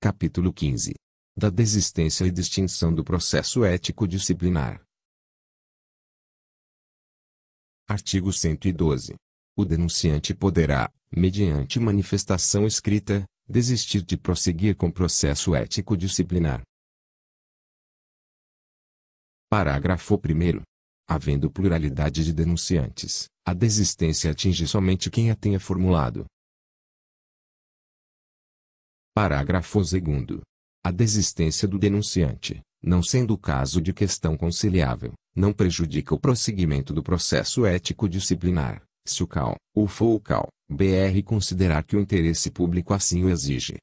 Capítulo 15. Da desistência e distinção do processo ético disciplinar. Artigo 112. O denunciante poderá, mediante manifestação escrita, desistir de prosseguir com processo ético disciplinar. Parágrafo 1. Havendo pluralidade de denunciantes, a desistência atinge somente quem a tenha formulado, Parágrafo 2. A desistência do denunciante, não sendo caso de questão conciliável, não prejudica o prosseguimento do processo ético-disciplinar, se o CAL, ou for o CAL, BR considerar que o interesse público assim o exige.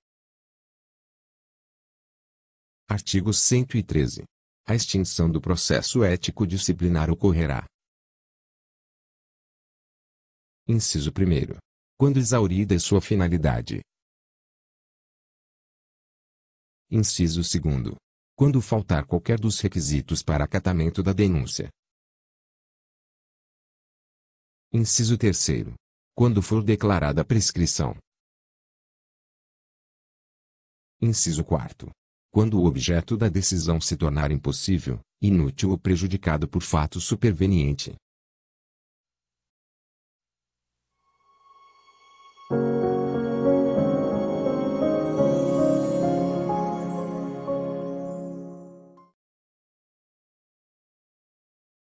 Artigo 113. A extinção do processo ético-disciplinar ocorrerá. Inciso 1. Quando exaurida sua finalidade, Inciso 2. Quando faltar qualquer dos requisitos para acatamento da denúncia. Inciso 3. Quando for declarada a prescrição. Inciso 4. Quando o objeto da decisão se tornar impossível, inútil ou prejudicado por fato superveniente.